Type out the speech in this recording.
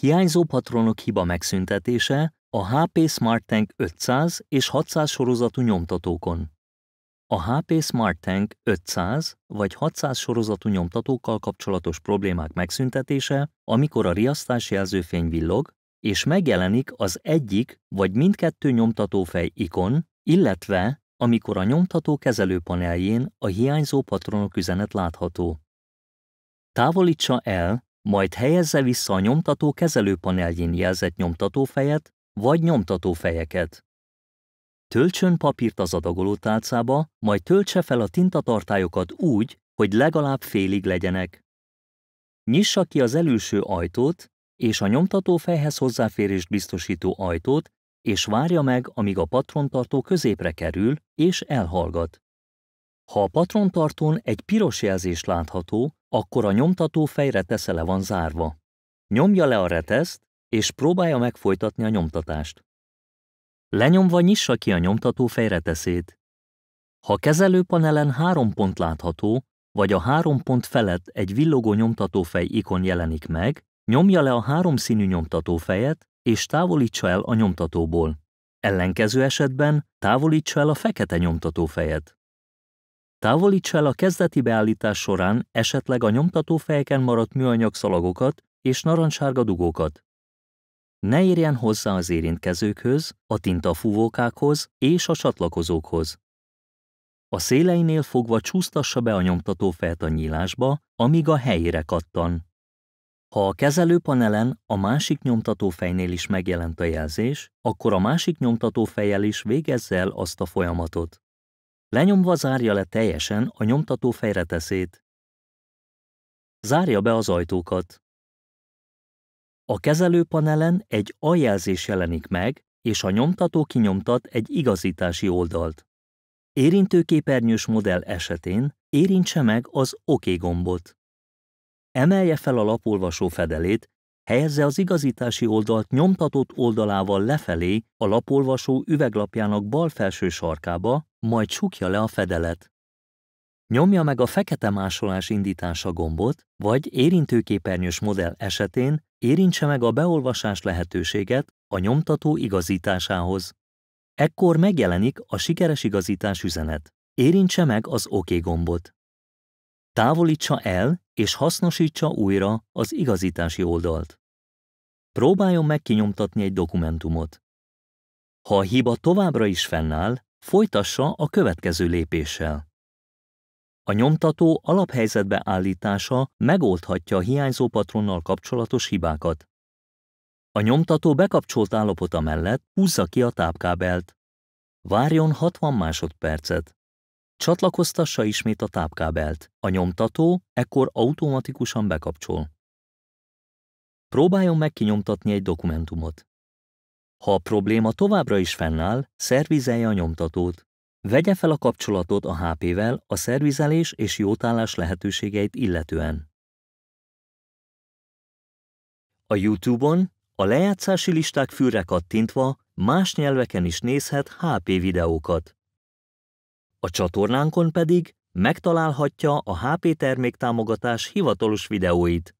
Hiányzó patronok hiba megszüntetése a HP SmartTank 500 és 600 sorozatú nyomtatókon. A HP SmartTank 500 vagy 600 sorozatú nyomtatókkal kapcsolatos problémák megszüntetése, amikor a riasztás jelzőfény villog, és megjelenik az egyik vagy mindkettő nyomtatófej ikon, illetve amikor a nyomtató kezelőpaneljén a hiányzó patronok üzenet látható. Távolítsa el majd helyezze vissza a nyomtató kezelőpaneljén jelzett nyomtatófejet vagy nyomtatófejeket. Töltsön papírt az adagoló tálcába, majd töltse fel a tintatartályokat úgy, hogy legalább félig legyenek. Nyissa ki az előső ajtót és a nyomtatófejhez hozzáférést biztosító ajtót, és várja meg, amíg a patrontartó középre kerül és elhallgat. Ha a patrontartón egy piros jelzés látható, akkor a nyomtató fejre tesze le van zárva. Nyomja le a reteszt, és próbálja megfolytatni a nyomtatást. Lenyomva nyissa ki a nyomtató fejreteszét. Ha kezelőpanelen három pont látható, vagy a három pont felett egy villogó nyomtatófej ikon jelenik meg, nyomja le a három színű nyomtatófejet, és távolítsa el a nyomtatóból. Ellenkező esetben távolítsa el a fekete nyomtatófejet. Távolíts el a kezdeti beállítás során esetleg a nyomtató fejeken maradt műanyag szalagokat és narancsárga dugókat. Ne érjen hozzá az érintkezőkhöz, a tintafúvókákhoz és a csatlakozókhoz. A széleinél fogva csúsztassa be a fejet a nyílásba, amíg a helyére kattan. Ha a kezelőpanelen a másik nyomtató fejnél is megjelent a jelzés, akkor a másik nyomtató fejjel is végezze el azt a folyamatot. Lenyomva zárja le teljesen a nyomtató fejreteszét. Zárja be az ajtókat. A kezelőpanelen egy aljelzés jelenik meg, és a nyomtató kinyomtat egy igazítási oldalt. Érintőképernyős modell esetén érintse meg az OK gombot. Emelje fel a lapolvasó fedelét, Helyezze az igazítási oldalt nyomtatott oldalával lefelé a lapolvasó üveglapjának bal felső sarkába, majd csukja le a fedelet. Nyomja meg a fekete másolás indítása gombot, vagy érintőképernyős modell esetén érintse meg a beolvasás lehetőséget a nyomtató igazításához. Ekkor megjelenik a sikeres igazítás üzenet. Érintse meg az OK gombot. Távolítsa el és hasznosítsa újra az igazítási oldalt. Próbáljon megkinyomtatni egy dokumentumot. Ha a hiba továbbra is fennáll, folytassa a következő lépéssel. A nyomtató alaphelyzetbe állítása megoldhatja a hiányzó patronnal kapcsolatos hibákat. A nyomtató bekapcsolt állapota mellett húzza ki a tápkábelt. Várjon 60 másodpercet. Csatlakoztassa ismét a tápkábelt. A nyomtató ekkor automatikusan bekapcsol. Próbáljon meg kinyomtatni egy dokumentumot. Ha a probléma továbbra is fennáll, szervizelje a nyomtatót. Vegye fel a kapcsolatot a HP-vel a szervizelés és jótállás lehetőségeit illetően. A YouTube-on a lejátszási listák fülre kattintva más nyelveken is nézhet HP videókat. A csatornánkon pedig megtalálhatja a HP terméktámogatás hivatalos videóit.